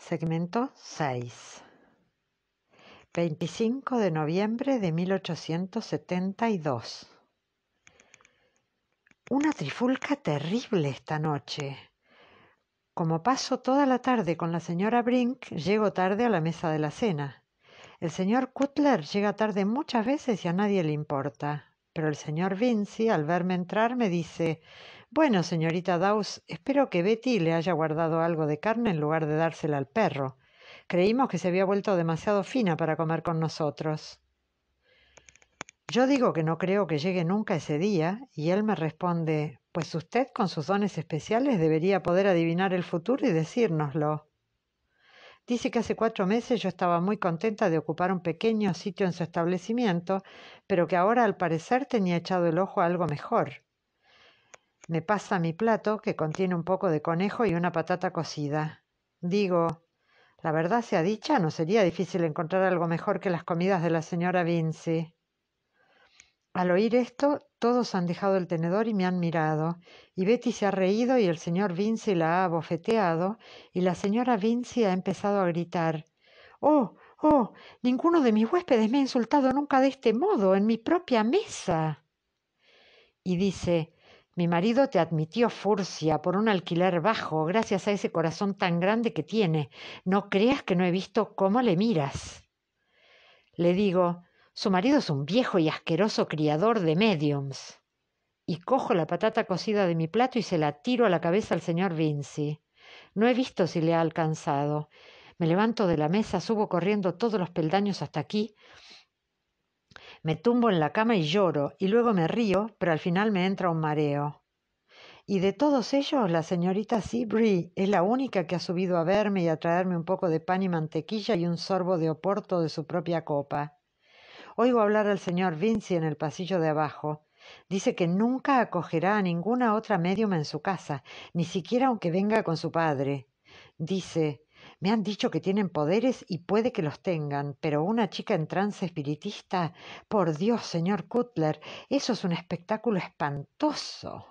Segmento 6. 25 de noviembre de 1872. Una trifulca terrible esta noche. Como paso toda la tarde con la señora Brink, llego tarde a la mesa de la cena. El señor Cutler llega tarde muchas veces y a nadie le importa. Pero el señor Vinci, al verme entrar, me dice bueno, señorita Dawes, espero que Betty le haya guardado algo de carne en lugar de dársela al perro. Creímos que se había vuelto demasiado fina para comer con nosotros. Yo digo que no creo que llegue nunca ese día, y él me responde Pues usted, con sus dones especiales, debería poder adivinar el futuro y decírnoslo. Dice que hace cuatro meses yo estaba muy contenta de ocupar un pequeño sitio en su establecimiento, pero que ahora al parecer tenía echado el ojo a algo mejor. Me pasa mi plato, que contiene un poco de conejo y una patata cocida. Digo, la verdad sea dicha, no sería difícil encontrar algo mejor que las comidas de la señora Vinci. Al oír esto, todos han dejado el tenedor y me han mirado, y Betty se ha reído y el señor Vinci la ha bofeteado, y la señora Vinci ha empezado a gritar Oh, oh, ninguno de mis huéspedes me ha insultado nunca de este modo, en mi propia mesa. Y dice mi marido te admitió Furcia por un alquiler bajo, gracias a ese corazón tan grande que tiene. No creas que no he visto cómo le miras. Le digo, su marido es un viejo y asqueroso criador de mediums. Y cojo la patata cocida de mi plato y se la tiro a la cabeza al señor Vinci. No he visto si le ha alcanzado. Me levanto de la mesa, subo corriendo todos los peldaños hasta aquí me tumbo en la cama y lloro, y luego me río, pero al final me entra un mareo. Y de todos ellos, la señorita Seabree es la única que ha subido a verme y a traerme un poco de pan y mantequilla y un sorbo de oporto de su propia copa. Oigo hablar al señor Vinci en el pasillo de abajo. Dice que nunca acogerá a ninguna otra médium en su casa, ni siquiera aunque venga con su padre. Dice me han dicho que tienen poderes y puede que los tengan, pero una chica en trance espiritista, por Dios, señor Cutler, eso es un espectáculo espantoso.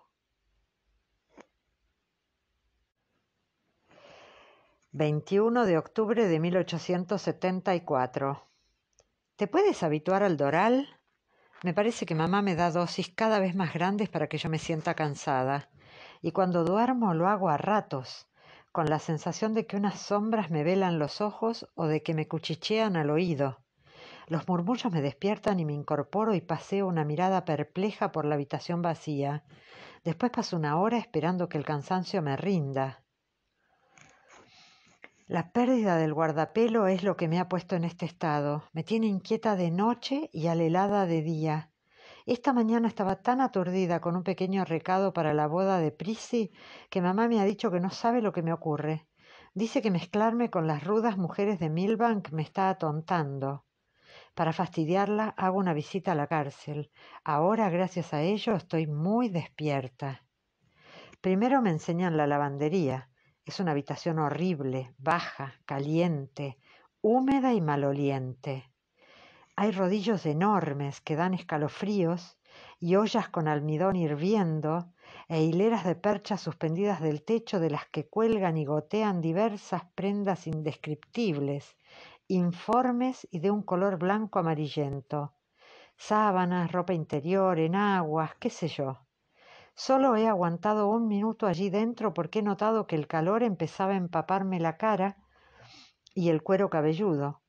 —21 de octubre de 1874. ¿Te puedes habituar al Doral? Me parece que mamá me da dosis cada vez más grandes para que yo me sienta cansada. Y cuando duermo lo hago a ratos con la sensación de que unas sombras me velan los ojos o de que me cuchichean al oído. Los murmullos me despiertan y me incorporo y paseo una mirada perpleja por la habitación vacía. Después paso una hora esperando que el cansancio me rinda. La pérdida del guardapelo es lo que me ha puesto en este estado. Me tiene inquieta de noche y alelada de día. Esta mañana estaba tan aturdida con un pequeño recado para la boda de Prissy que mamá me ha dicho que no sabe lo que me ocurre. Dice que mezclarme con las rudas mujeres de Milbank me está atontando. Para fastidiarla hago una visita a la cárcel. Ahora, gracias a ello, estoy muy despierta. Primero me enseñan la lavandería. Es una habitación horrible, baja, caliente, húmeda y maloliente. Hay rodillos enormes que dan escalofríos y ollas con almidón hirviendo e hileras de perchas suspendidas del techo de las que cuelgan y gotean diversas prendas indescriptibles, informes y de un color blanco amarillento. Sábanas, ropa interior, enaguas, qué sé yo. Solo he aguantado un minuto allí dentro porque he notado que el calor empezaba a empaparme la cara y el cuero cabelludo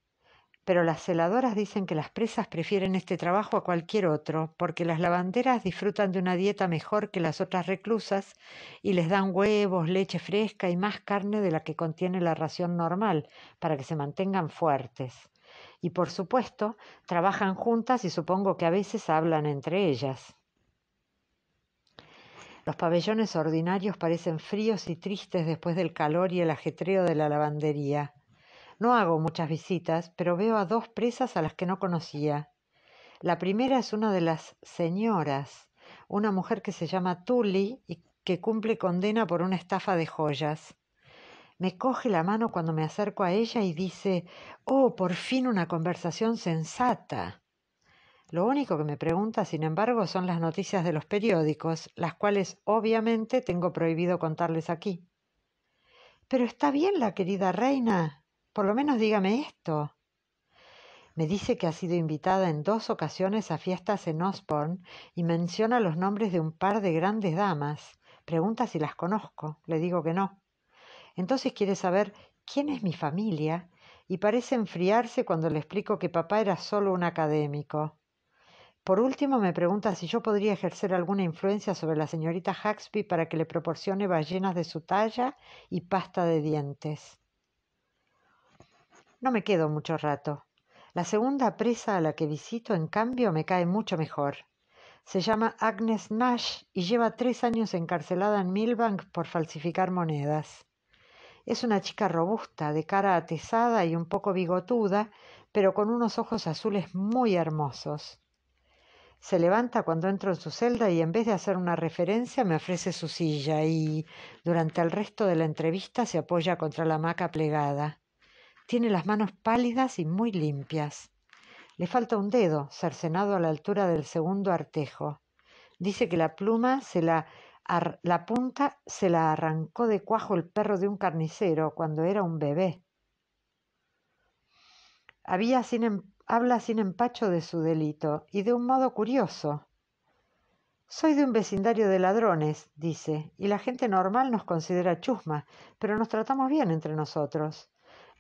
pero las celadoras dicen que las presas prefieren este trabajo a cualquier otro, porque las lavanderas disfrutan de una dieta mejor que las otras reclusas y les dan huevos, leche fresca y más carne de la que contiene la ración normal, para que se mantengan fuertes. Y por supuesto, trabajan juntas y supongo que a veces hablan entre ellas. Los pabellones ordinarios parecen fríos y tristes después del calor y el ajetreo de la lavandería. No hago muchas visitas, pero veo a dos presas a las que no conocía. La primera es una de las señoras, una mujer que se llama Tully y que cumple condena por una estafa de joyas. Me coge la mano cuando me acerco a ella y dice, Oh, por fin una conversación sensata. Lo único que me pregunta, sin embargo, son las noticias de los periódicos, las cuales obviamente tengo prohibido contarles aquí. Pero está bien la querida reina, por lo menos dígame esto. Me dice que ha sido invitada en dos ocasiones a fiestas en Osborne y menciona los nombres de un par de grandes damas. Pregunta si las conozco. Le digo que no. Entonces quiere saber quién es mi familia y parece enfriarse cuando le explico que papá era solo un académico. Por último, me pregunta si yo podría ejercer alguna influencia sobre la señorita Huxby para que le proporcione ballenas de su talla y pasta de dientes. No me quedo mucho rato. La segunda presa a la que visito, en cambio, me cae mucho mejor. Se llama Agnes Nash y lleva tres años encarcelada en Milbank por falsificar monedas. Es una chica robusta, de cara atesada y un poco bigotuda, pero con unos ojos azules muy hermosos. Se levanta cuando entro en su celda y en vez de hacer una referencia me ofrece su silla y durante el resto de la entrevista se apoya contra la hamaca plegada. Tiene las manos pálidas y muy limpias. Le falta un dedo, cercenado a la altura del segundo artejo. Dice que la pluma se la la punta se la arrancó de cuajo el perro de un carnicero cuando era un bebé. Había em-, habla sin empacho de su delito y de un modo curioso. Soy de un vecindario de ladrones, dice, y la gente normal nos considera chusma, pero nos tratamos bien entre nosotros.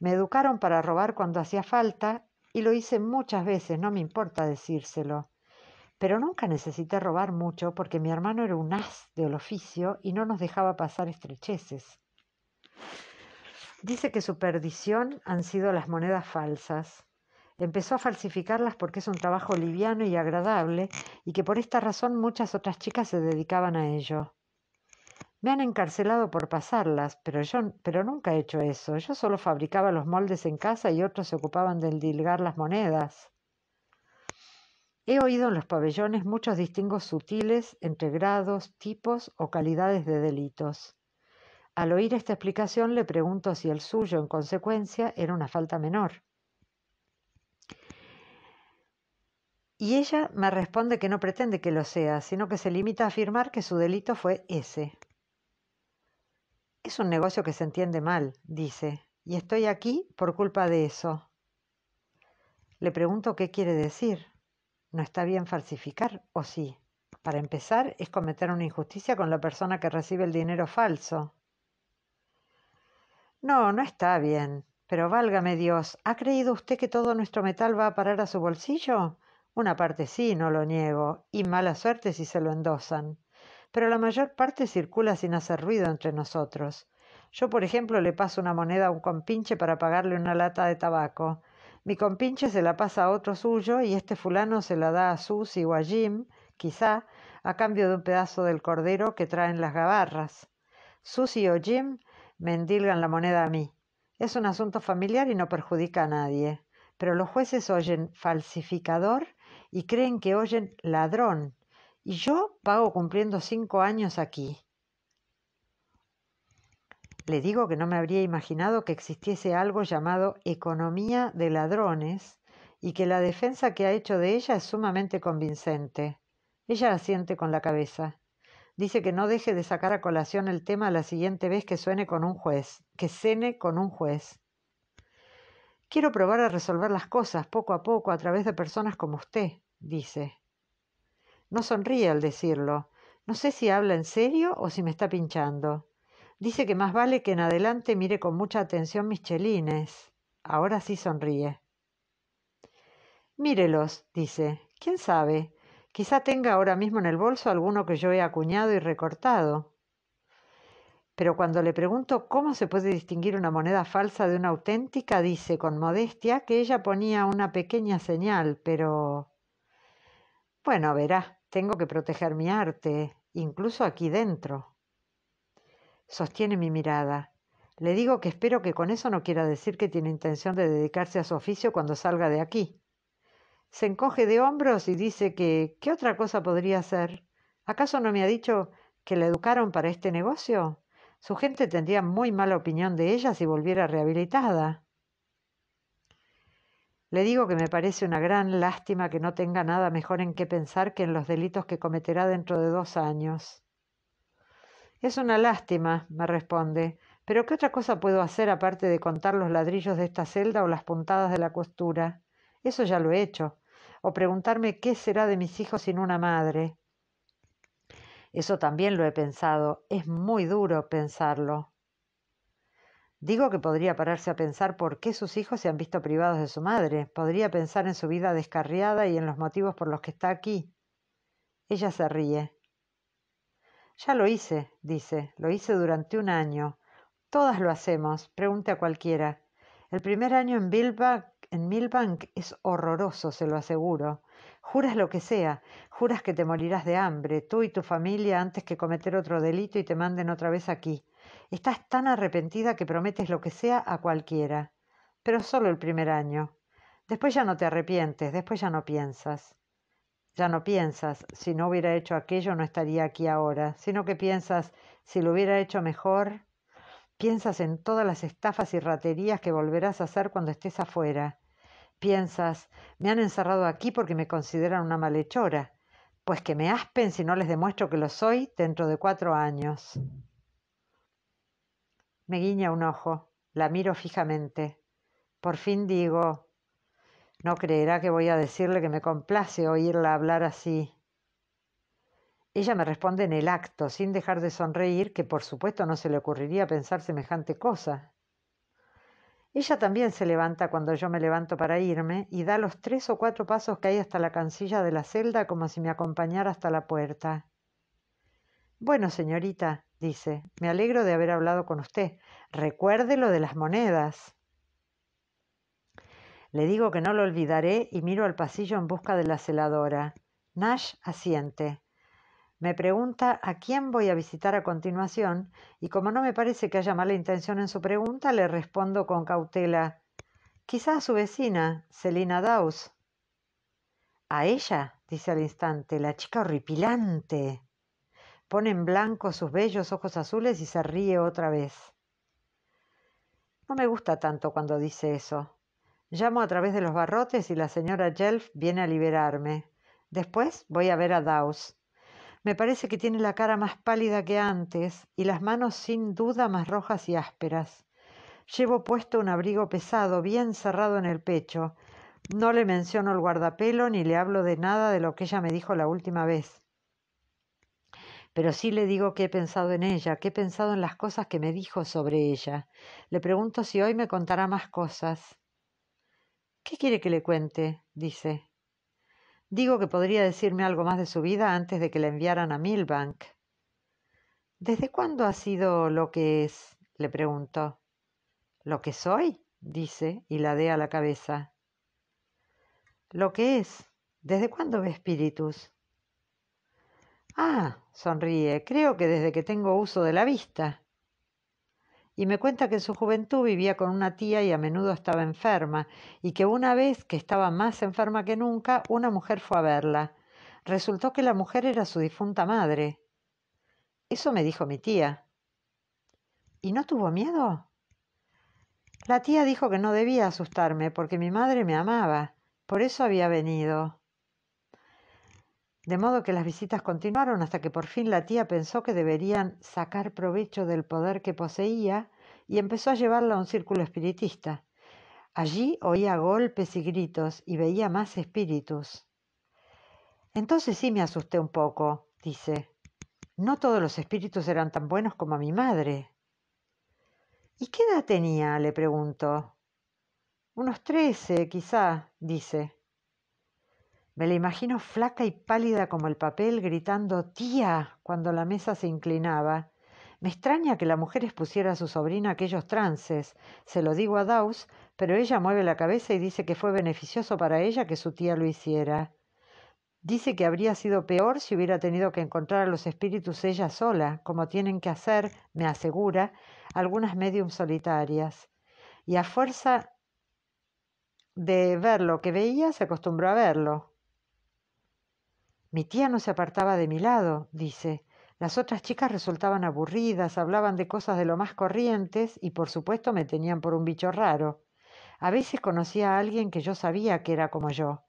Me educaron para robar cuando hacía falta y lo hice muchas veces, no me importa decírselo. Pero nunca necesité robar mucho porque mi hermano era un as del oficio y no nos dejaba pasar estrecheces. Dice que su perdición han sido las monedas falsas. Empezó a falsificarlas porque es un trabajo liviano y agradable y que por esta razón muchas otras chicas se dedicaban a ello. Me han encarcelado por pasarlas, pero yo pero nunca he hecho eso. Yo solo fabricaba los moldes en casa y otros se ocupaban de dilgar las monedas. He oído en los pabellones muchos distingos sutiles entre grados, tipos o calidades de delitos. Al oír esta explicación le pregunto si el suyo, en consecuencia, era una falta menor. Y ella me responde que no pretende que lo sea, sino que se limita a afirmar que su delito fue ese. Es un negocio que se entiende mal, dice, y estoy aquí por culpa de eso. Le pregunto qué quiere decir. ¿No está bien falsificar o sí? Para empezar, es cometer una injusticia con la persona que recibe el dinero falso. No, no está bien. Pero válgame Dios, ¿ha creído usted que todo nuestro metal va a parar a su bolsillo? Una parte sí, no lo niego, y mala suerte si se lo endosan pero la mayor parte circula sin hacer ruido entre nosotros. Yo, por ejemplo, le paso una moneda a un compinche para pagarle una lata de tabaco. Mi compinche se la pasa a otro suyo y este fulano se la da a Susi o a Jim, quizá, a cambio de un pedazo del cordero que traen las gabarras. Susi o Jim mendilgan la moneda a mí. Es un asunto familiar y no perjudica a nadie. Pero los jueces oyen falsificador y creen que oyen ladrón y yo pago cumpliendo cinco años aquí. Le digo que no me habría imaginado que existiese algo llamado economía de ladrones y que la defensa que ha hecho de ella es sumamente convincente. Ella asiente con la cabeza. Dice que no deje de sacar a colación el tema la siguiente vez que suene con un juez, que cene con un juez. Quiero probar a resolver las cosas poco a poco a través de personas como usted, dice. No sonríe al decirlo. No sé si habla en serio o si me está pinchando. Dice que más vale que en adelante mire con mucha atención mis chelines. Ahora sí sonríe. Mírelos, dice. ¿Quién sabe? Quizá tenga ahora mismo en el bolso alguno que yo he acuñado y recortado. Pero cuando le pregunto cómo se puede distinguir una moneda falsa de una auténtica, dice con modestia que ella ponía una pequeña señal, pero... Bueno, verá, tengo que proteger mi arte, incluso aquí dentro. Sostiene mi mirada. Le digo que espero que con eso no quiera decir que tiene intención de dedicarse a su oficio cuando salga de aquí. Se encoge de hombros y dice que ¿qué otra cosa podría hacer? ¿Acaso no me ha dicho que la educaron para este negocio? Su gente tendría muy mala opinión de ella si volviera rehabilitada. Le digo que me parece una gran lástima que no tenga nada mejor en qué pensar que en los delitos que cometerá dentro de dos años. Es una lástima, me responde, pero ¿qué otra cosa puedo hacer aparte de contar los ladrillos de esta celda o las puntadas de la costura? Eso ya lo he hecho. O preguntarme qué será de mis hijos sin una madre. Eso también lo he pensado. Es muy duro pensarlo. Digo que podría pararse a pensar por qué sus hijos se han visto privados de su madre, podría pensar en su vida descarriada y en los motivos por los que está aquí. Ella se ríe. Ya lo hice, dice, lo hice durante un año. Todas lo hacemos, pregunte a cualquiera. El primer año en Milbank es horroroso, se lo aseguro. Juras lo que sea, juras que te morirás de hambre, tú y tu familia, antes que cometer otro delito y te manden otra vez aquí. Estás tan arrepentida que prometes lo que sea a cualquiera, pero solo el primer año. Después ya no te arrepientes, después ya no piensas. Ya no piensas, si no hubiera hecho aquello no estaría aquí ahora, sino que piensas, si lo hubiera hecho mejor, piensas en todas las estafas y raterías que volverás a hacer cuando estés afuera. Piensas, me han encerrado aquí porque me consideran una malhechora, pues que me aspen si no les demuestro que lo soy dentro de cuatro años. Me guiña un ojo, la miro fijamente. Por fin digo, no creerá que voy a decirle que me complace oírla hablar así. Ella me responde en el acto, sin dejar de sonreír, que por supuesto no se le ocurriría pensar semejante cosa. Ella también se levanta cuando yo me levanto para irme y da los tres o cuatro pasos que hay hasta la cancilla de la celda como si me acompañara hasta la puerta. Bueno, señorita, dice, me alegro de haber hablado con usted. Recuerde lo de las monedas. Le digo que no lo olvidaré y miro al pasillo en busca de la celadora. Nash asiente. Me pregunta a quién voy a visitar a continuación y como no me parece que haya mala intención en su pregunta, le respondo con cautela. Quizá a su vecina, Celina Dawes. A ella, dice al instante, la chica horripilante. Pone en blanco sus bellos ojos azules y se ríe otra vez. No me gusta tanto cuando dice eso. Llamo a través de los barrotes y la señora Jelf viene a liberarme. Después voy a ver a Daws. Me parece que tiene la cara más pálida que antes y las manos sin duda más rojas y ásperas. Llevo puesto un abrigo pesado, bien cerrado en el pecho. No le menciono el guardapelo ni le hablo de nada de lo que ella me dijo la última vez pero sí le digo que he pensado en ella, que he pensado en las cosas que me dijo sobre ella. Le pregunto si hoy me contará más cosas. ¿Qué quiere que le cuente? dice. Digo que podría decirme algo más de su vida antes de que la enviaran a Milbank. ¿Desde cuándo ha sido lo que es? le pregunto. ¿Lo que soy? dice y ladea la cabeza. ¿Lo que es? ¿Desde cuándo ve espíritus? Ah, Sonríe. Creo que desde que tengo uso de la vista. Y me cuenta que en su juventud vivía con una tía y a menudo estaba enferma, y que una vez que estaba más enferma que nunca, una mujer fue a verla. Resultó que la mujer era su difunta madre. Eso me dijo mi tía. ¿Y no tuvo miedo? La tía dijo que no debía asustarme porque mi madre me amaba. Por eso había venido de modo que las visitas continuaron hasta que por fin la tía pensó que deberían sacar provecho del poder que poseía y empezó a llevarla a un círculo espiritista. Allí oía golpes y gritos y veía más espíritus. Entonces sí me asusté un poco, dice. No todos los espíritus eran tan buenos como mi madre. ¿Y qué edad tenía? le pregunto. Unos trece, quizá, dice. Me la imagino flaca y pálida como el papel, gritando tía cuando la mesa se inclinaba. Me extraña que la mujer expusiera a su sobrina aquellos trances. Se lo digo a Daus, pero ella mueve la cabeza y dice que fue beneficioso para ella que su tía lo hiciera. Dice que habría sido peor si hubiera tenido que encontrar a los espíritus ella sola, como tienen que hacer, me asegura, algunas mediums solitarias. Y a fuerza de ver lo que veía, se acostumbró a verlo, mi tía no se apartaba de mi lado, dice. Las otras chicas resultaban aburridas, hablaban de cosas de lo más corrientes y por supuesto me tenían por un bicho raro. A veces conocía a alguien que yo sabía que era como yo.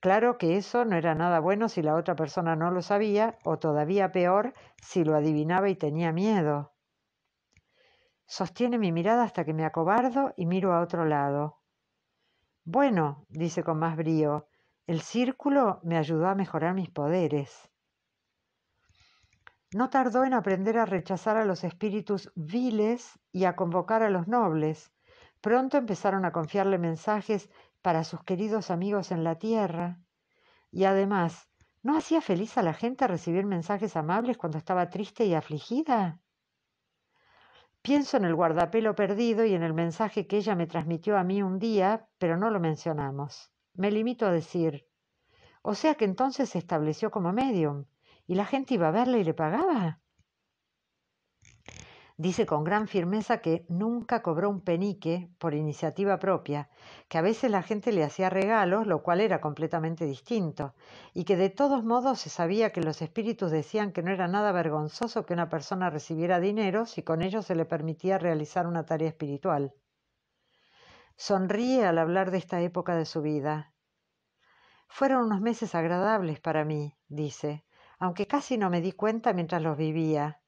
Claro que eso no era nada bueno si la otra persona no lo sabía, o todavía peor si lo adivinaba y tenía miedo. Sostiene mi mirada hasta que me acobardo y miro a otro lado. Bueno, dice con más brío, el círculo me ayudó a mejorar mis poderes. No tardó en aprender a rechazar a los espíritus viles y a convocar a los nobles. Pronto empezaron a confiarle mensajes para sus queridos amigos en la tierra. Y además, ¿no hacía feliz a la gente recibir mensajes amables cuando estaba triste y afligida? Pienso en el guardapelo perdido y en el mensaje que ella me transmitió a mí un día, pero no lo mencionamos. Me limito a decir, o sea que entonces se estableció como medium y la gente iba a verle y le pagaba. Dice con gran firmeza que nunca cobró un penique por iniciativa propia, que a veces la gente le hacía regalos, lo cual era completamente distinto, y que de todos modos se sabía que los espíritus decían que no era nada vergonzoso que una persona recibiera dinero si con ello se le permitía realizar una tarea espiritual. Sonríe al hablar de esta época de su vida. Fueron unos meses agradables para mí, dice, aunque casi no me di cuenta mientras los vivía.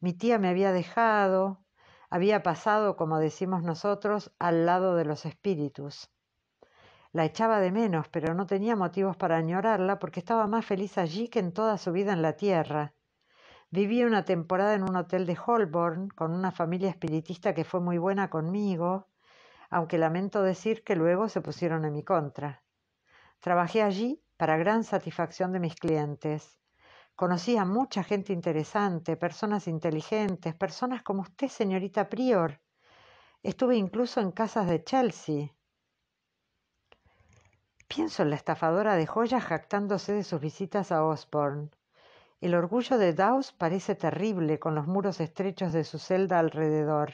Mi tía me había dejado, había pasado, como decimos nosotros, al lado de los espíritus. La echaba de menos, pero no tenía motivos para añorarla porque estaba más feliz allí que en toda su vida en la tierra. Viví una temporada en un hotel de Holborn con una familia espiritista que fue muy buena conmigo aunque lamento decir que luego se pusieron en mi contra. Trabajé allí para gran satisfacción de mis clientes. Conocí a mucha gente interesante, personas inteligentes, personas como usted, señorita Prior. Estuve incluso en casas de Chelsea. Pienso en la estafadora de joyas jactándose de sus visitas a Osborne. El orgullo de Dawes parece terrible con los muros estrechos de su celda alrededor.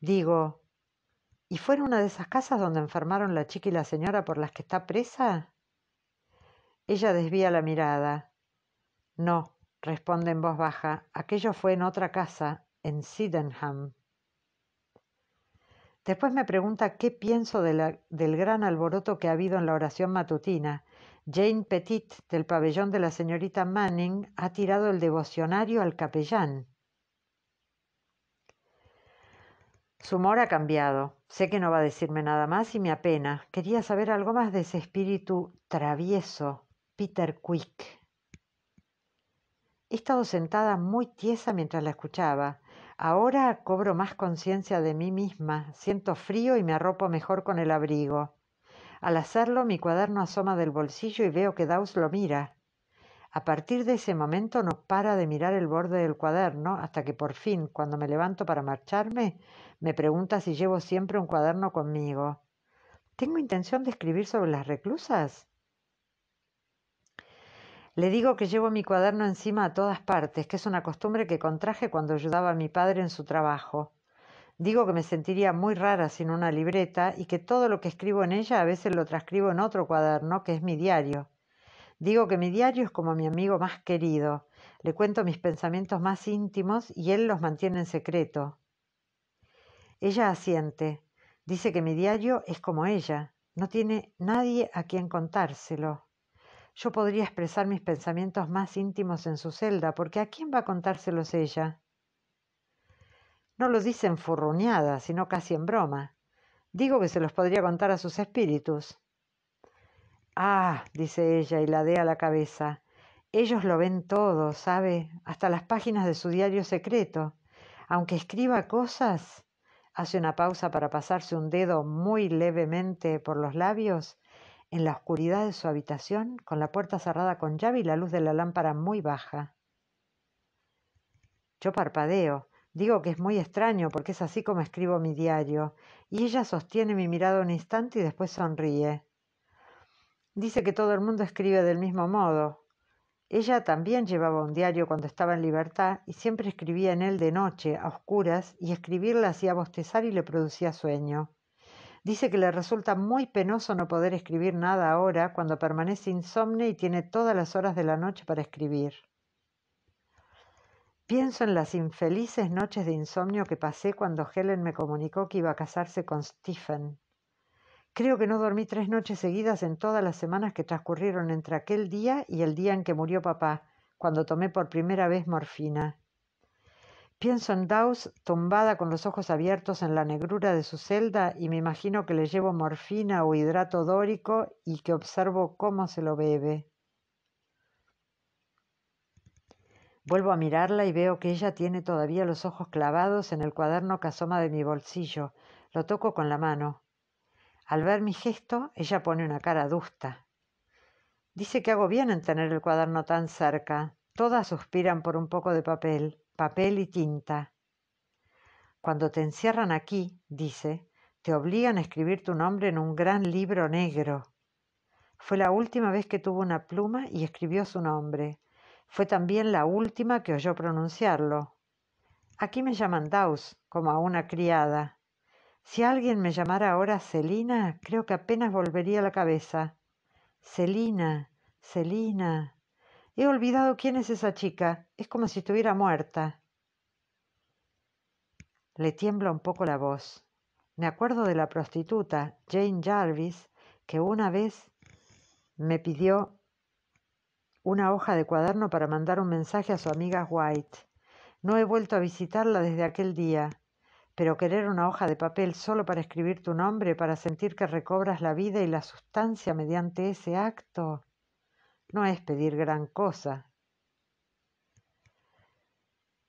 Digo, ¿Y fue en una de esas casas donde enfermaron la chica y la señora por las que está presa? Ella desvía la mirada. No, responde en voz baja, aquello fue en otra casa, en Sydenham. Después me pregunta qué pienso del gran alboroto que ha habido en la oración matutina. Jane Petit, del pabellón de la señorita Manning, ha tirado el devocionario al capellán. Su humor ha cambiado. Sé que no va a decirme nada más y me apena. Quería saber algo más de ese espíritu travieso, Peter Quick. He estado sentada muy tiesa mientras la escuchaba. Ahora cobro más conciencia de mí misma, siento frío y me arropo mejor con el abrigo. Al hacerlo, mi cuaderno asoma del bolsillo y veo que Daus lo mira. A partir de ese momento no para de mirar el borde del cuaderno hasta que por fin, cuando me levanto para marcharme, me pregunta si llevo siempre un cuaderno conmigo. ¿Tengo intención de escribir sobre las reclusas? Le digo que llevo mi cuaderno encima a todas partes, que es una costumbre que contraje cuando ayudaba a mi padre en su trabajo. Digo que me sentiría muy rara sin una libreta y que todo lo que escribo en ella a veces lo transcribo en otro cuaderno, que es mi diario. Digo que mi diario es como mi amigo más querido. Le cuento mis pensamientos más íntimos y él los mantiene en secreto. Ella asiente. Dice que mi diario es como ella. No tiene nadie a quien contárselo. Yo podría expresar mis pensamientos más íntimos en su celda, porque ¿a quién va a contárselos ella? No lo dice enfurruñada, sino casi en broma. Digo que se los podría contar a sus espíritus. Ah, dice ella y ladea la cabeza. Ellos lo ven todo, ¿sabe? Hasta las páginas de su diario secreto. Aunque escriba cosas, hace una pausa para pasarse un dedo muy levemente por los labios, en la oscuridad de su habitación, con la puerta cerrada con llave y la luz de la lámpara muy baja. Yo parpadeo, digo que es muy extraño porque es así como escribo mi diario, y ella sostiene mi mirada un instante y después sonríe. Dice que todo el mundo escribe del mismo modo, ella también llevaba un diario cuando estaba en libertad y siempre escribía en él de noche, a oscuras, y escribirla hacía bostezar y le producía sueño. Dice que le resulta muy penoso no poder escribir nada ahora cuando permanece insomne y tiene todas las horas de la noche para escribir. Pienso en las infelices noches de insomnio que pasé cuando Helen me comunicó que iba a casarse con Stephen. Creo que no dormí tres noches seguidas en todas las semanas que transcurrieron entre aquel día y el día en que murió papá, cuando tomé por primera vez morfina. Pienso en Dawes tumbada con los ojos abiertos en la negrura de su celda y me imagino que le llevo morfina o hidrato dórico y que observo cómo se lo bebe. Vuelvo a mirarla y veo que ella tiene todavía los ojos clavados en el cuaderno que asoma de mi bolsillo. Lo toco con la mano. Al ver mi gesto, ella pone una cara adusta. Dice que hago bien en tener el cuaderno tan cerca. Todas suspiran por un poco de papel, papel y tinta. Cuando te encierran aquí, dice, te obligan a escribir tu nombre en un gran libro negro. Fue la última vez que tuvo una pluma y escribió su nombre. Fue también la última que oyó pronunciarlo. Aquí me llaman Daus, como a una criada. Si alguien me llamara ahora Celina, creo que apenas volvería la cabeza. Celina, Celina. He olvidado quién es esa chica. Es como si estuviera muerta. Le tiembla un poco la voz. Me acuerdo de la prostituta, Jane Jarvis, que una vez me pidió una hoja de cuaderno para mandar un mensaje a su amiga White. No he vuelto a visitarla desde aquel día pero querer una hoja de papel solo para escribir tu nombre, para sentir que recobras la vida y la sustancia mediante ese acto, no es pedir gran cosa.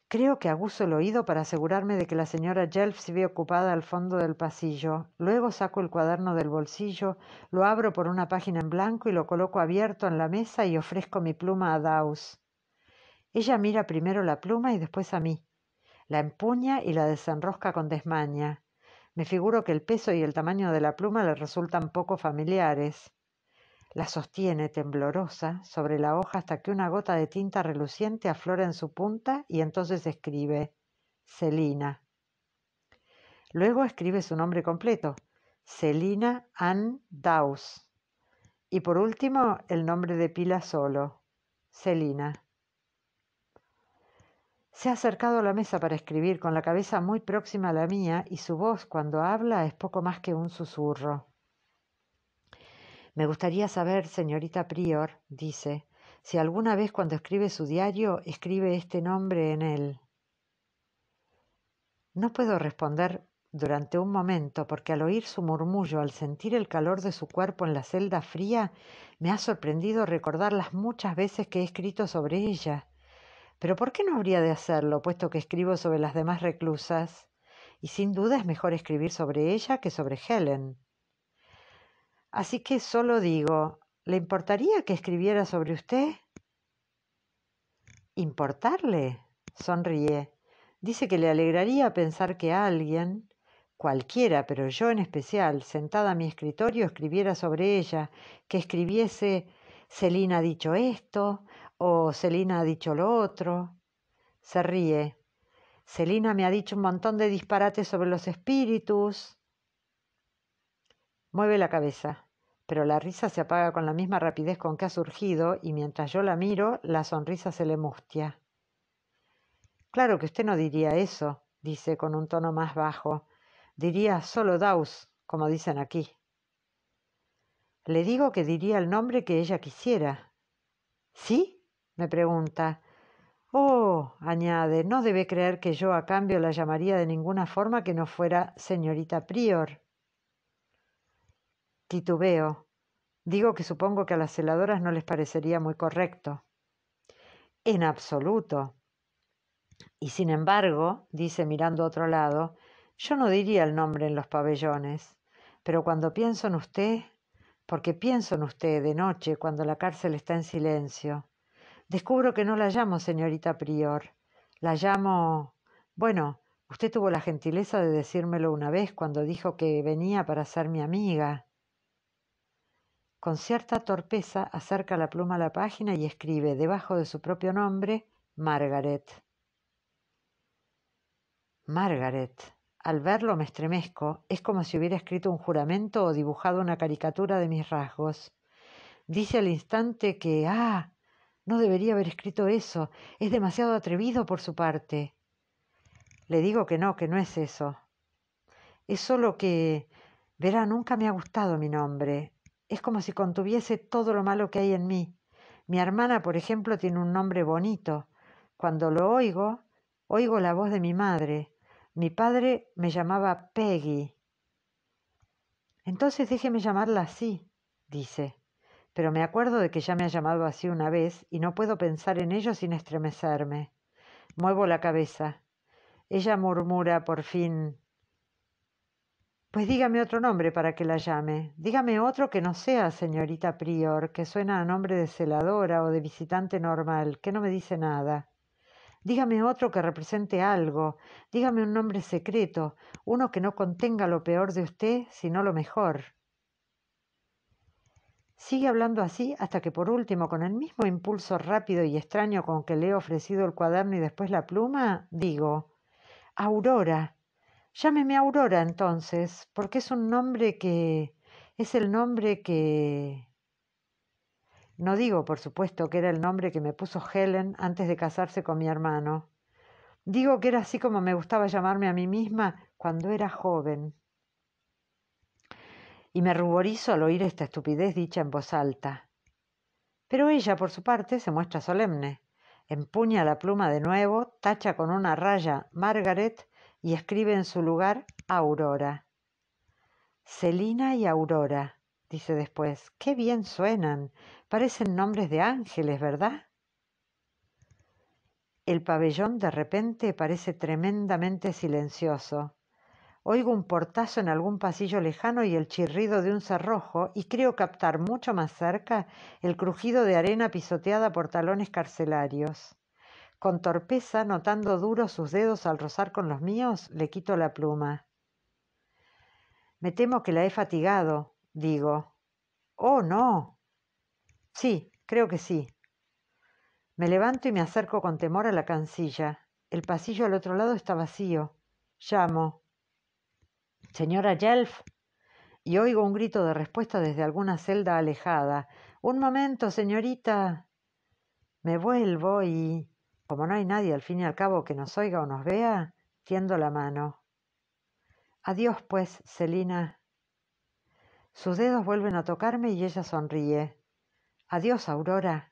Creo que aguzo el oído para asegurarme de que la señora Jelf se ve ocupada al fondo del pasillo. Luego saco el cuaderno del bolsillo, lo abro por una página en blanco y lo coloco abierto en la mesa y ofrezco mi pluma a Daus. Ella mira primero la pluma y después a mí. La empuña y la desenrosca con desmaña. Me figuro que el peso y el tamaño de la pluma le resultan poco familiares. La sostiene temblorosa sobre la hoja hasta que una gota de tinta reluciente aflora en su punta y entonces escribe Celina. Luego escribe su nombre completo, Celina Ann Daus. Y por último, el nombre de pila solo, Celina. Se ha acercado a la mesa para escribir con la cabeza muy próxima a la mía y su voz cuando habla es poco más que un susurro. Me gustaría saber, señorita Prior, dice, si alguna vez cuando escribe su diario escribe este nombre en él. No puedo responder durante un momento porque al oír su murmullo, al sentir el calor de su cuerpo en la celda fría, me ha sorprendido recordar las muchas veces que he escrito sobre ella, pero ¿por qué no habría de hacerlo, puesto que escribo sobre las demás reclusas? Y sin duda es mejor escribir sobre ella que sobre Helen. Así que solo digo, ¿le importaría que escribiera sobre usted? ¿Importarle? Sonríe. Dice que le alegraría pensar que alguien, cualquiera, pero yo en especial, sentada a mi escritorio, escribiera sobre ella, que escribiese Celina ha dicho esto, o Celina ha dicho lo otro. Se ríe. Celina me ha dicho un montón de disparates sobre los espíritus. Mueve la cabeza, pero la risa se apaga con la misma rapidez con que ha surgido y mientras yo la miro, la sonrisa se le mustia. Claro que usted no diría eso, dice con un tono más bajo. Diría solo Daus, como dicen aquí. Le digo que diría el nombre que ella quisiera. ¿Sí? me pregunta. Oh, añade, no debe creer que yo a cambio la llamaría de ninguna forma que no fuera señorita Prior. Titubeo. Digo que supongo que a las celadoras no les parecería muy correcto. En absoluto. Y sin embargo, dice mirando a otro lado, yo no diría el nombre en los pabellones, pero cuando pienso en usted, porque pienso en usted de noche cuando la cárcel está en silencio, Descubro que no la llamo señorita Prior, la llamo... Bueno, usted tuvo la gentileza de decírmelo una vez cuando dijo que venía para ser mi amiga. Con cierta torpeza acerca la pluma a la página y escribe debajo de su propio nombre Margaret. Margaret. Al verlo me estremezco. Es como si hubiera escrito un juramento o dibujado una caricatura de mis rasgos. Dice al instante que, ah, no debería haber escrito eso. Es demasiado atrevido por su parte. Le digo que no, que no es eso. Es solo que... Verá, nunca me ha gustado mi nombre. Es como si contuviese todo lo malo que hay en mí. Mi hermana, por ejemplo, tiene un nombre bonito. Cuando lo oigo, oigo la voz de mi madre. Mi padre me llamaba Peggy. Entonces déjeme llamarla así, dice pero me acuerdo de que ya me ha llamado así una vez y no puedo pensar en ello sin estremecerme. Muevo la cabeza. Ella murmura por fin Pues dígame otro nombre para que la llame. Dígame otro que no sea señorita Prior, que suena a nombre de celadora o de visitante normal, que no me dice nada. Dígame otro que represente algo, dígame un nombre secreto, uno que no contenga lo peor de usted, sino lo mejor. Sigue hablando así hasta que por último, con el mismo impulso rápido y extraño con que le he ofrecido el cuaderno y después la pluma, digo, Aurora. Llámeme Aurora entonces, porque es un nombre que... es el nombre que... No digo, por supuesto, que era el nombre que me puso Helen antes de casarse con mi hermano. Digo que era así como me gustaba llamarme a mí misma cuando era joven y me ruborizo al oír esta estupidez dicha en voz alta. Pero ella, por su parte, se muestra solemne, empuña la pluma de nuevo, tacha con una raya Margaret y escribe en su lugar Aurora. Celina y Aurora, dice después, qué bien suenan, parecen nombres de ángeles, ¿verdad? El pabellón de repente parece tremendamente silencioso. Oigo un portazo en algún pasillo lejano y el chirrido de un cerrojo y creo captar mucho más cerca el crujido de arena pisoteada por talones carcelarios. Con torpeza, notando duro sus dedos al rozar con los míos, le quito la pluma. Me temo que la he fatigado, digo. Oh, no. Sí, creo que sí. Me levanto y me acerco con temor a la cancilla. El pasillo al otro lado está vacío. Llamo. Señora Yelf. Y oigo un grito de respuesta desde alguna celda alejada. Un momento, señorita. Me vuelvo y, como no hay nadie al fin y al cabo que nos oiga o nos vea, tiendo la mano. Adiós, pues, Celina. Sus dedos vuelven a tocarme y ella sonríe. Adiós, Aurora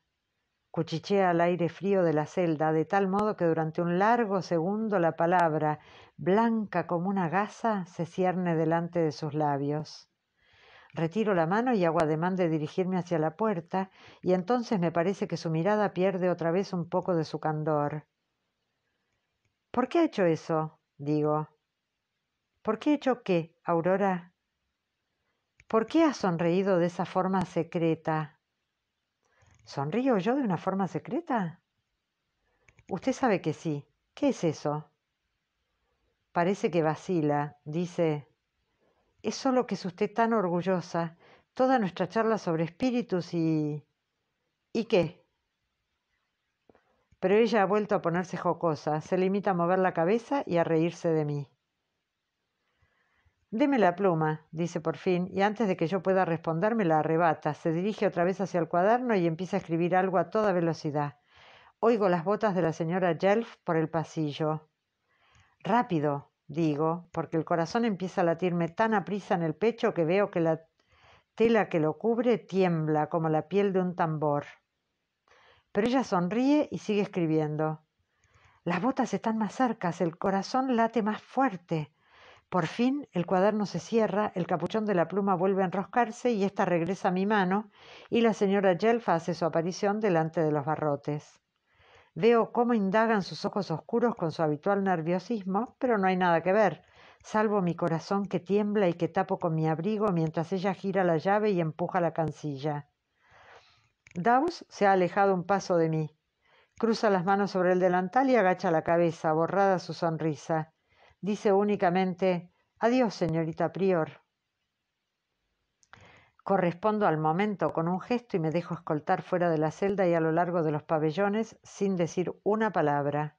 cuchichea al aire frío de la celda, de tal modo que durante un largo segundo la palabra, blanca como una gasa, se cierne delante de sus labios. Retiro la mano y hago ademán de dirigirme hacia la puerta, y entonces me parece que su mirada pierde otra vez un poco de su candor. ¿Por qué ha hecho eso? digo. ¿Por qué ha hecho qué, Aurora? ¿Por qué ha sonreído de esa forma secreta? ¿Sonrío yo de una forma secreta? Usted sabe que sí. ¿Qué es eso? Parece que vacila. Dice, es solo que es usted tan orgullosa. Toda nuestra charla sobre espíritus y... ¿Y qué? Pero ella ha vuelto a ponerse jocosa, se limita a mover la cabeza y a reírse de mí. Deme la pluma, dice por fin, y antes de que yo pueda responderme la arrebata, se dirige otra vez hacia el cuaderno y empieza a escribir algo a toda velocidad. Oigo las botas de la señora Jelf por el pasillo. Rápido, digo, porque el corazón empieza a latirme tan aprisa en el pecho que veo que la tela que lo cubre tiembla como la piel de un tambor. Pero ella sonríe y sigue escribiendo. Las botas están más cercas, el corazón late más fuerte. Por fin el cuaderno se cierra, el capuchón de la pluma vuelve a enroscarse y ésta regresa a mi mano y la señora Jelfa hace su aparición delante de los barrotes. Veo cómo indagan sus ojos oscuros con su habitual nerviosismo, pero no hay nada que ver, salvo mi corazón que tiembla y que tapo con mi abrigo mientras ella gira la llave y empuja la cancilla. Daws se ha alejado un paso de mí. Cruza las manos sobre el delantal y agacha la cabeza, borrada su sonrisa dice únicamente Adiós, señorita Prior. Correspondo al momento con un gesto y me dejo escoltar fuera de la celda y a lo largo de los pabellones sin decir una palabra.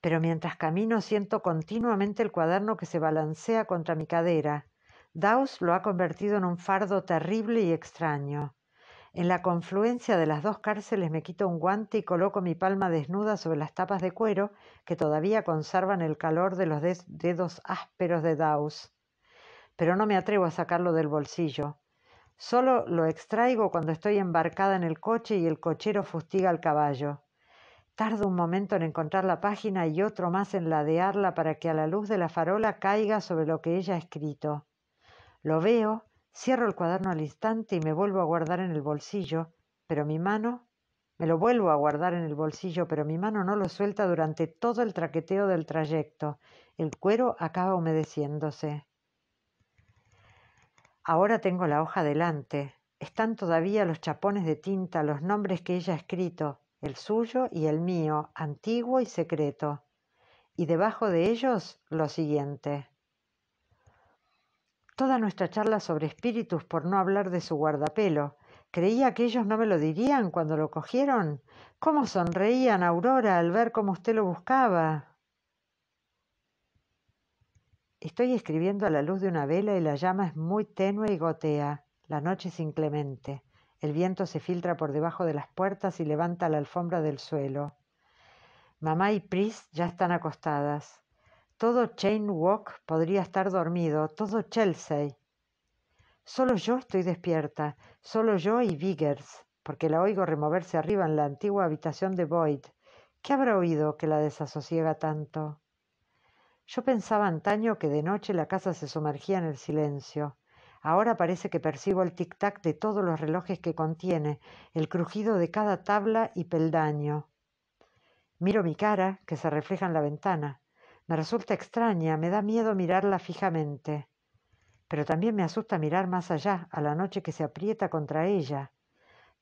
Pero mientras camino siento continuamente el cuaderno que se balancea contra mi cadera. Daus lo ha convertido en un fardo terrible y extraño. En la confluencia de las dos cárceles me quito un guante y coloco mi palma desnuda sobre las tapas de cuero que todavía conservan el calor de los dedos ásperos de Daus. Pero no me atrevo a sacarlo del bolsillo. Solo lo extraigo cuando estoy embarcada en el coche y el cochero fustiga al caballo. Tardo un momento en encontrar la página y otro más en ladearla para que a la luz de la farola caiga sobre lo que ella ha escrito. Lo veo Cierro el cuaderno al instante y me vuelvo a guardar en el bolsillo, pero mi mano me lo vuelvo a guardar en el bolsillo, pero mi mano no lo suelta durante todo el traqueteo del trayecto. El cuero acaba humedeciéndose. Ahora tengo la hoja delante. Están todavía los chapones de tinta, los nombres que ella ha escrito, el suyo y el mío, antiguo y secreto. Y debajo de ellos lo siguiente toda nuestra charla sobre espíritus por no hablar de su guardapelo. ¿Creía que ellos no me lo dirían cuando lo cogieron? ¿Cómo sonreían, Aurora, al ver cómo usted lo buscaba? Estoy escribiendo a la luz de una vela y la llama es muy tenue y gotea. La noche es inclemente. El viento se filtra por debajo de las puertas y levanta la alfombra del suelo. Mamá y Pris ya están acostadas. Todo Chain Walk podría estar dormido, todo Chelsea. Solo yo estoy despierta, solo yo y Biggers, porque la oigo removerse arriba en la antigua habitación de Boyd. ¿Qué habrá oído que la desasosiega tanto? Yo pensaba antaño que de noche la casa se sumergía en el silencio. Ahora parece que percibo el tic-tac de todos los relojes que contiene, el crujido de cada tabla y peldaño. Miro mi cara, que se refleja en la ventana. Me resulta extraña, me da miedo mirarla fijamente. Pero también me asusta mirar más allá, a la noche que se aprieta contra ella,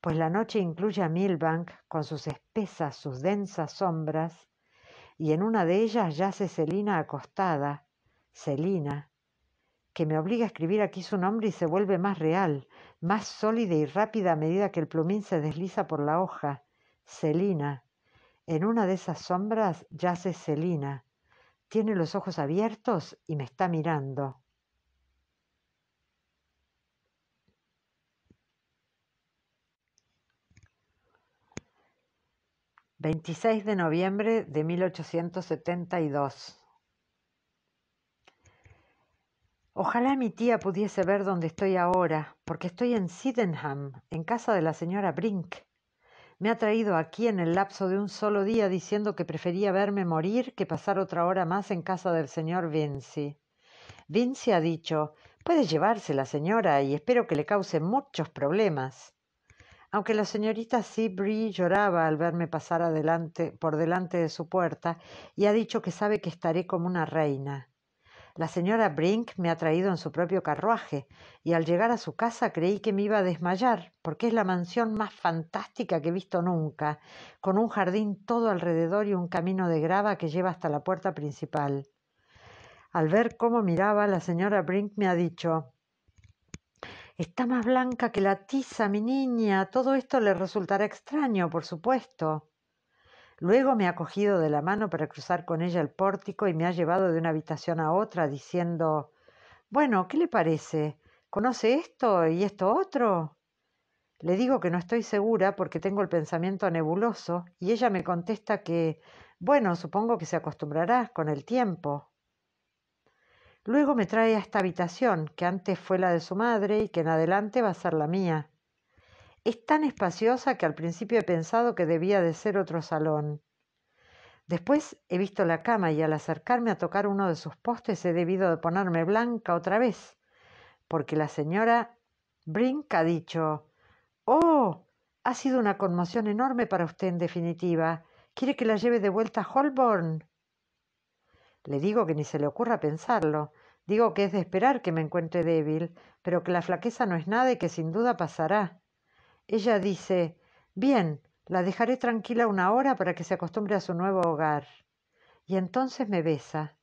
pues la noche incluye a Milbank con sus espesas, sus densas sombras, y en una de ellas yace Celina acostada, Celina, que me obliga a escribir aquí su nombre y se vuelve más real, más sólida y rápida a medida que el plumín se desliza por la hoja. Celina. En una de esas sombras yace Celina, tiene los ojos abiertos y me está mirando. ...26 de noviembre de 1872... Ojalá mi tía pudiese ver dónde estoy ahora, porque estoy en Sydenham, en casa de la señora Brink. Me ha traído aquí en el lapso de un solo día diciendo que prefería verme morir que pasar otra hora más en casa del señor Vinci. Vinci ha dicho Puede llevársela, señora, y espero que le cause muchos problemas. Aunque la señorita Sibri lloraba al verme pasar adelante, por delante de su puerta, y ha dicho que sabe que estaré como una reina. La señora Brink me ha traído en su propio carruaje, y al llegar a su casa creí que me iba a desmayar, porque es la mansión más fantástica que he visto nunca, con un jardín todo alrededor y un camino de grava que lleva hasta la puerta principal. Al ver cómo miraba, la señora Brink me ha dicho Está más blanca que la tiza, mi niña. Todo esto le resultará extraño, por supuesto. Luego me ha cogido de la mano para cruzar con ella el pórtico y me ha llevado de una habitación a otra diciendo Bueno, ¿qué le parece? ¿Conoce esto y esto otro? Le digo que no estoy segura porque tengo el pensamiento nebuloso y ella me contesta que Bueno, supongo que se acostumbrará con el tiempo. Luego me trae a esta habitación, que antes fue la de su madre y que en adelante va a ser la mía. Es tan espaciosa que al principio he pensado que debía de ser otro salón. Después he visto la cama y al acercarme a tocar uno de sus postes he debido de ponerme blanca otra vez, porque la señora Brink ha dicho Oh, ha sido una conmoción enorme para usted en definitiva. ¿Quiere que la lleve de vuelta a Holborn? Le digo que ni se le ocurra pensarlo. Digo que es de esperar que me encuentre débil, pero que la flaqueza no es nada y que sin duda pasará. Ella dice, Bien, la dejaré tranquila una hora para que se acostumbre a su nuevo hogar. Y entonces me besa.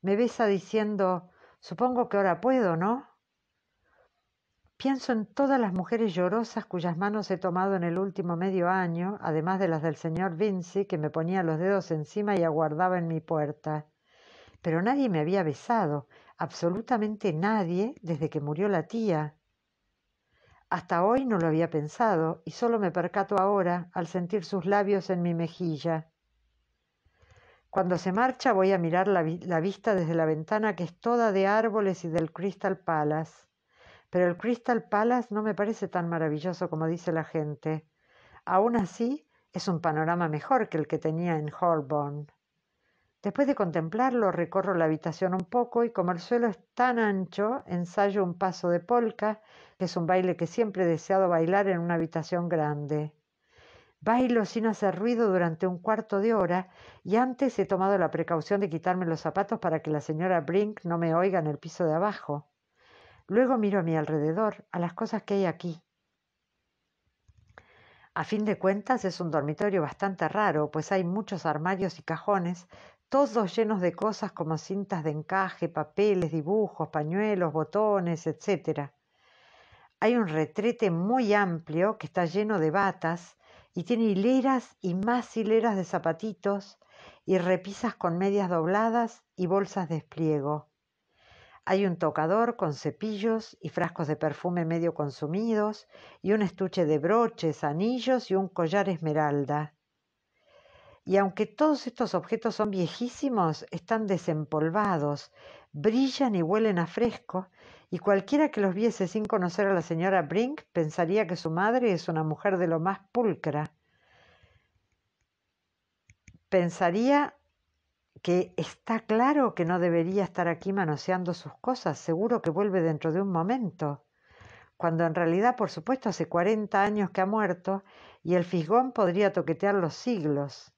Me besa diciendo, Supongo que ahora puedo, ¿no? Pienso en todas las mujeres llorosas cuyas manos he tomado en el último medio año, además de las del señor Vinci, que me ponía los dedos encima y aguardaba en mi puerta. Pero nadie me había besado, absolutamente nadie, desde que murió la tía. Hasta hoy no lo había pensado y solo me percato ahora al sentir sus labios en mi mejilla. Cuando se marcha voy a mirar la, vista desde la ventana que es toda de árboles y del Crystal Palace. Pero el Crystal Palace no me parece tan maravilloso como dice la gente. Aún así, es un panorama mejor que el que tenía en Holborn. Después de contemplarlo, recorro la habitación un poco y como el suelo es tan ancho, ensayo un paso de polka, que es un baile que siempre he deseado bailar en una habitación grande. Bailo sin hacer ruido durante un cuarto de hora y antes he tomado la precaución de quitarme los zapatos para que la señora Brink no me oiga en el piso de abajo. Luego miro a mi alrededor, a las cosas que hay aquí. A fin de cuentas es un dormitorio bastante raro, pues hay muchos armarios y cajones todos llenos de cosas como cintas de encaje, papeles, dibujos, pañuelos, botones, etc. Hay un retrete muy amplio que está lleno de batas y tiene hileras y más hileras de zapatitos y repisas con medias dobladas y bolsas de despliego. Hay un tocador con cepillos y frascos de perfume medio consumidos y un estuche de broches, anillos y un collar esmeralda y aunque todos estos objetos son viejísimos, están desempolvados, brillan y huelen a fresco, y cualquiera que los viese sin conocer a la señora Brink pensaría que su madre es una mujer de lo más pulcra. Pensaría que está claro que no debería estar aquí manoseando sus cosas, seguro que vuelve dentro de un momento, cuando en realidad, por supuesto, hace 40 años que ha muerto y el fisgón podría toquetear los siglos.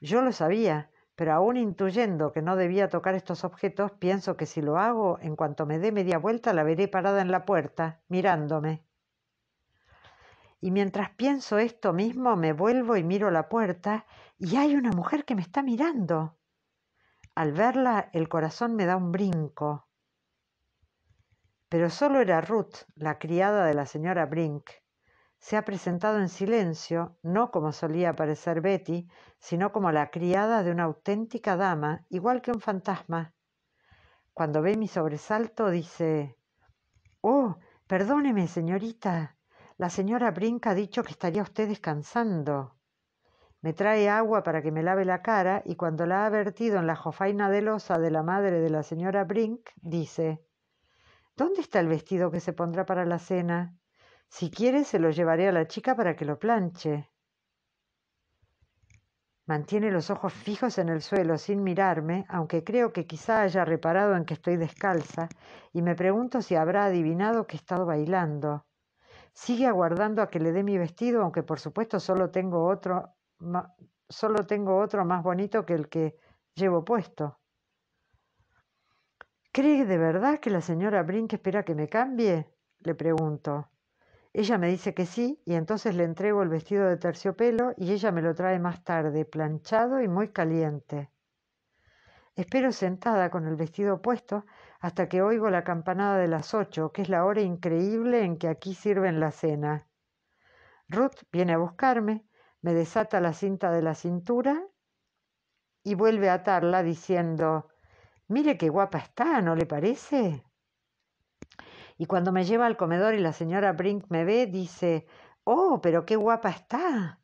Yo lo sabía, pero aún intuyendo que no debía tocar estos objetos, pienso que si lo hago, en cuanto me dé media vuelta, la veré parada en la puerta, mirándome. Y mientras pienso esto mismo, me vuelvo y miro la puerta, y hay una mujer que me está mirando. Al verla, el corazón me da un brinco. Pero solo era Ruth, la criada de la señora Brink. Se ha presentado en silencio, no como solía parecer Betty, sino como la criada de una auténtica dama, igual que un fantasma. Cuando ve mi sobresalto, dice Oh, perdóneme, señorita. La señora Brink ha dicho que estaría usted descansando. Me trae agua para que me lave la cara y cuando la ha vertido en la jofaina de losa de la madre de la señora Brink, dice ¿Dónde está el vestido que se pondrá para la cena? Si quiere, se lo llevaré a la chica para que lo planche. Mantiene los ojos fijos en el suelo sin mirarme, aunque creo que quizá haya reparado en que estoy descalza, y me pregunto si habrá adivinado que he estado bailando. Sigue aguardando a que le dé mi vestido, aunque por supuesto solo tengo otro, solo tengo otro más bonito que el que llevo puesto. ¿Cree de verdad que la señora Brink espera que me cambie? le pregunto. Ella me dice que sí y entonces le entrego el vestido de terciopelo y ella me lo trae más tarde, planchado y muy caliente. Espero sentada con el vestido puesto hasta que oigo la campanada de las ocho, que es la hora increíble en que aquí sirven la cena. Ruth viene a buscarme, me desata la cinta de la cintura y vuelve a atarla diciendo Mire qué guapa está, ¿no le parece? Y cuando me lleva al comedor y la señora Brink me ve, dice, Oh, pero qué guapa está.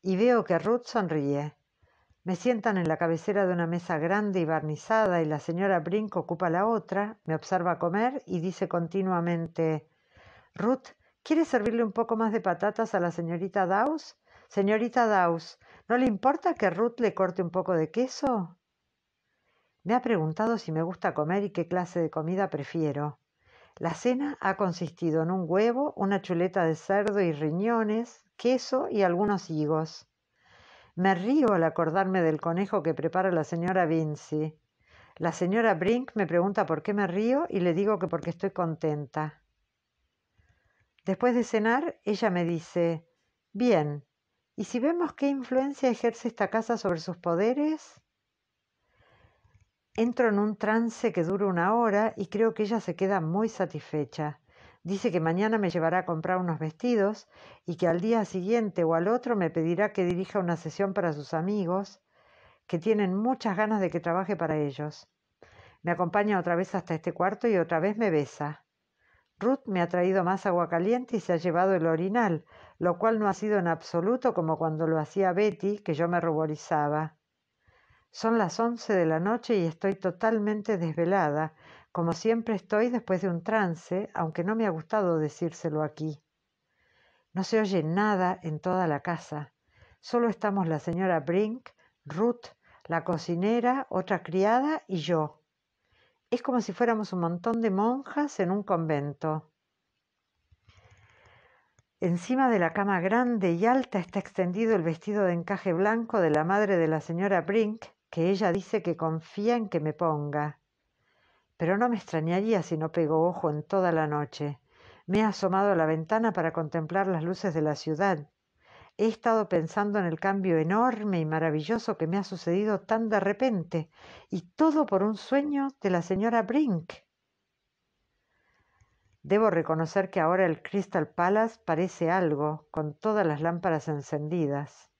Y veo que Ruth sonríe. Me sientan en la cabecera de una mesa grande y barnizada y la señora Brink ocupa la otra, me observa comer y dice continuamente, Ruth, ¿quiere servirle un poco más de patatas a la señorita Dawes? Señorita Dawes, ¿no le importa que Ruth le corte un poco de queso? Me ha preguntado si me gusta comer y qué clase de comida prefiero. La cena ha consistido en un huevo, una chuleta de cerdo y riñones, queso y algunos higos. Me río al acordarme del conejo que prepara la señora Vinci. La señora Brink me pregunta por qué me río y le digo que porque estoy contenta. Después de cenar, ella me dice, Bien, ¿y si vemos qué influencia ejerce esta casa sobre sus poderes? Entro en un trance que dura una hora y creo que ella se queda muy satisfecha. Dice que mañana me llevará a comprar unos vestidos y que al día siguiente o al otro me pedirá que dirija una sesión para sus amigos, que tienen muchas ganas de que trabaje para ellos. Me acompaña otra vez hasta este cuarto y otra vez me besa. Ruth me ha traído más agua caliente y se ha llevado el orinal, lo cual no ha sido en absoluto como cuando lo hacía Betty, que yo me ruborizaba. Son las once de la noche y estoy totalmente desvelada, como siempre estoy después de un trance, aunque no me ha gustado decírselo aquí. No se oye nada en toda la casa. Solo estamos la señora Brink, Ruth, la cocinera, otra criada y yo. Es como si fuéramos un montón de monjas en un convento. Encima de la cama grande y alta está extendido el vestido de encaje blanco de la madre de la señora Brink, que ella dice que confía en que me ponga. Pero no me extrañaría si no pego ojo en toda la noche. Me he asomado a la ventana para contemplar las luces de la ciudad. He estado pensando en el cambio enorme y maravilloso que me ha sucedido tan de repente, y todo por un sueño de la señora Brink. Debo reconocer que ahora el Crystal Palace parece algo, con todas las lámparas encendidas.